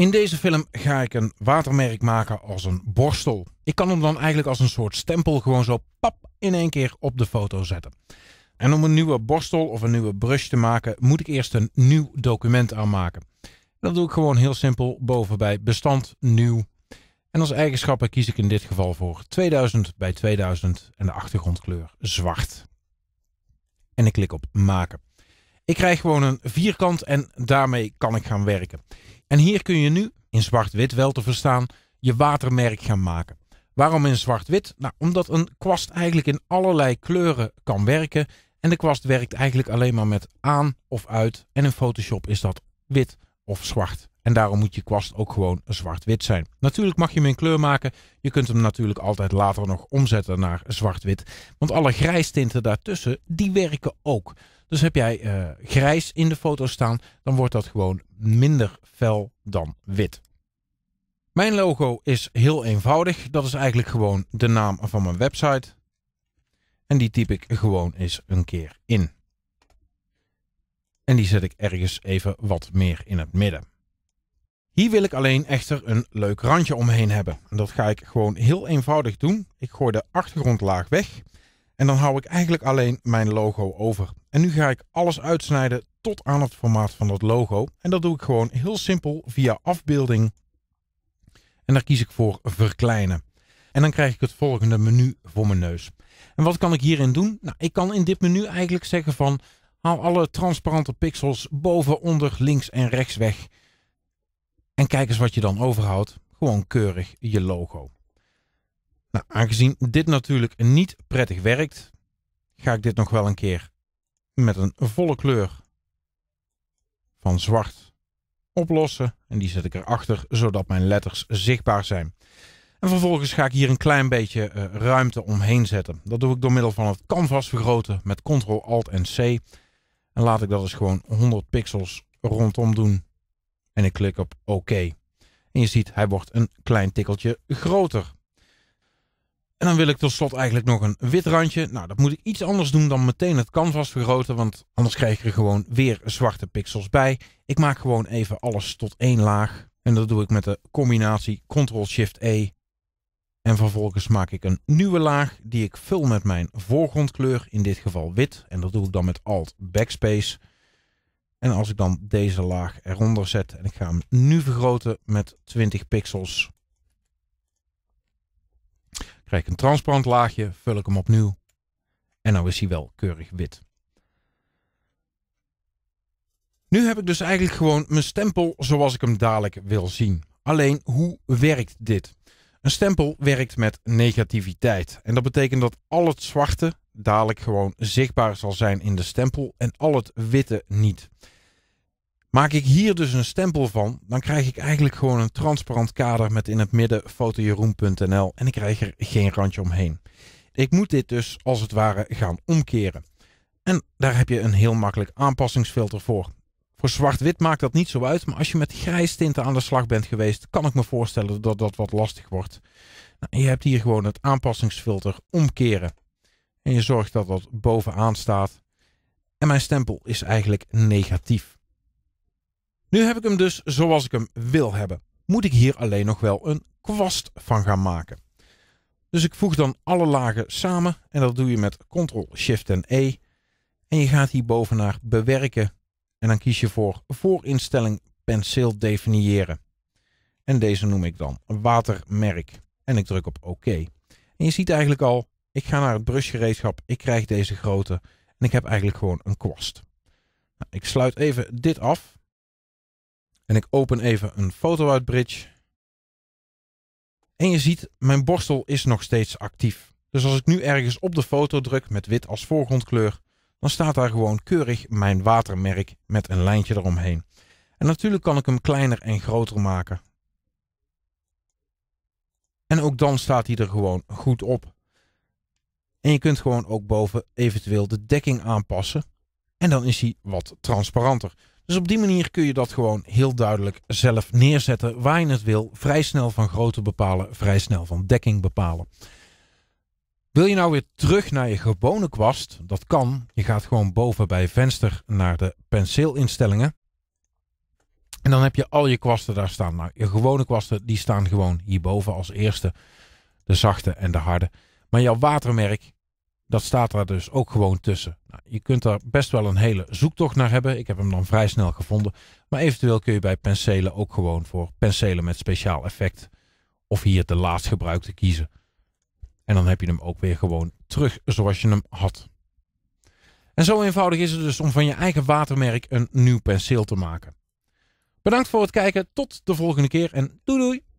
In deze film ga ik een watermerk maken als een borstel. Ik kan hem dan eigenlijk als een soort stempel gewoon zo pap in één keer op de foto zetten. En om een nieuwe borstel of een nieuwe brush te maken, moet ik eerst een nieuw document aanmaken. Dat doe ik gewoon heel simpel boven bij bestand nieuw. En als eigenschappen kies ik in dit geval voor 2000 bij 2000 en de achtergrondkleur zwart. En ik klik op maken. Ik krijg gewoon een vierkant en daarmee kan ik gaan werken. En hier kun je nu, in zwart-wit wel te verstaan, je watermerk gaan maken. Waarom in zwart-wit? Nou, omdat een kwast eigenlijk in allerlei kleuren kan werken. En de kwast werkt eigenlijk alleen maar met aan of uit. En in Photoshop is dat wit of zwart. En daarom moet je kwast ook gewoon zwart-wit zijn. Natuurlijk mag je hem in kleur maken. Je kunt hem natuurlijk altijd later nog omzetten naar zwart-wit. Want alle grijstinten daartussen, die werken ook. Dus heb jij uh, grijs in de foto staan, dan wordt dat gewoon minder fel dan wit. Mijn logo is heel eenvoudig. Dat is eigenlijk gewoon de naam van mijn website. En die typ ik gewoon eens een keer in. En die zet ik ergens even wat meer in het midden. Hier wil ik alleen echter een leuk randje omheen hebben. En dat ga ik gewoon heel eenvoudig doen. Ik gooi de achtergrondlaag weg. En dan hou ik eigenlijk alleen mijn logo over. En nu ga ik alles uitsnijden tot aan het formaat van dat logo. En dat doe ik gewoon heel simpel via afbeelding. En daar kies ik voor verkleinen. En dan krijg ik het volgende menu voor mijn neus. En wat kan ik hierin doen? Nou, ik kan in dit menu eigenlijk zeggen van... haal alle transparante pixels boven, onder, links en rechts weg... En kijk eens wat je dan overhoudt. Gewoon keurig je logo. Nou, aangezien dit natuurlijk niet prettig werkt, ga ik dit nog wel een keer met een volle kleur van zwart oplossen. En die zet ik erachter, zodat mijn letters zichtbaar zijn. En vervolgens ga ik hier een klein beetje eh, ruimte omheen zetten. Dat doe ik door middel van het canvas vergroten met Ctrl, Alt en C. En laat ik dat eens gewoon 100 pixels rondom doen. En ik klik op OK. En je ziet, hij wordt een klein tikkeltje groter. En dan wil ik tot slot eigenlijk nog een wit randje. Nou, dat moet ik iets anders doen dan meteen het canvas vergroten, want anders krijg je er gewoon weer zwarte pixels bij. Ik maak gewoon even alles tot één laag. En dat doe ik met de combinatie Ctrl-Shift-E. En vervolgens maak ik een nieuwe laag die ik vul met mijn voorgrondkleur, in dit geval wit. En dat doe ik dan met Alt Backspace. En als ik dan deze laag eronder zet en ik ga hem nu vergroten met 20 pixels, krijg ik een transparant laagje, vul ik hem opnieuw en nou is hij wel keurig wit. Nu heb ik dus eigenlijk gewoon mijn stempel zoals ik hem dadelijk wil zien. Alleen, hoe werkt dit? Een stempel werkt met negativiteit. En dat betekent dat al het zwarte dadelijk gewoon zichtbaar zal zijn in de stempel en al het witte niet. Maak ik hier dus een stempel van, dan krijg ik eigenlijk gewoon een transparant kader met in het midden fotojeroen.nl en ik krijg er geen randje omheen. Ik moet dit dus als het ware gaan omkeren. En daar heb je een heel makkelijk aanpassingsfilter voor. Voor zwart-wit maakt dat niet zo uit, maar als je met grijs tinten aan de slag bent geweest, kan ik me voorstellen dat dat wat lastig wordt. Nou, je hebt hier gewoon het aanpassingsfilter omkeren. En je zorgt dat dat bovenaan staat. En mijn stempel is eigenlijk negatief. Nu heb ik hem dus zoals ik hem wil hebben. Moet ik hier alleen nog wel een kwast van gaan maken. Dus ik voeg dan alle lagen samen en dat doe je met Ctrl, Shift en E. En je gaat hierboven naar bewerken en dan kies je voor voorinstelling penseel definiëren. En deze noem ik dan watermerk en ik druk op OK. En je ziet eigenlijk al, ik ga naar het brusgereedschap. Ik krijg deze grootte. En ik heb eigenlijk gewoon een kwast. Nou, ik sluit even dit af. En ik open even een foto uit Bridge. En je ziet, mijn borstel is nog steeds actief. Dus als ik nu ergens op de foto druk met wit als voorgrondkleur, dan staat daar gewoon keurig mijn watermerk met een lijntje eromheen. En natuurlijk kan ik hem kleiner en groter maken. En ook dan staat hij er gewoon goed op. En je kunt gewoon ook boven eventueel de dekking aanpassen. En dan is hij wat transparanter. Dus op die manier kun je dat gewoon heel duidelijk zelf neerzetten waar je het wil. Vrij snel van grootte bepalen, vrij snel van dekking bepalen. Wil je nou weer terug naar je gewone kwast? Dat kan. Je gaat gewoon boven bij venster naar de penseelinstellingen. En dan heb je al je kwasten daar staan. Nou, je gewone kwasten die staan gewoon hierboven als eerste. De zachte en de harde. Maar jouw watermerk, dat staat daar dus ook gewoon tussen. Nou, je kunt daar best wel een hele zoektocht naar hebben. Ik heb hem dan vrij snel gevonden. Maar eventueel kun je bij penselen ook gewoon voor penselen met speciaal effect of hier de laatst gebruikte kiezen. En dan heb je hem ook weer gewoon terug zoals je hem had. En zo eenvoudig is het dus om van je eigen watermerk een nieuw penseel te maken. Bedankt voor het kijken, tot de volgende keer en doei doei!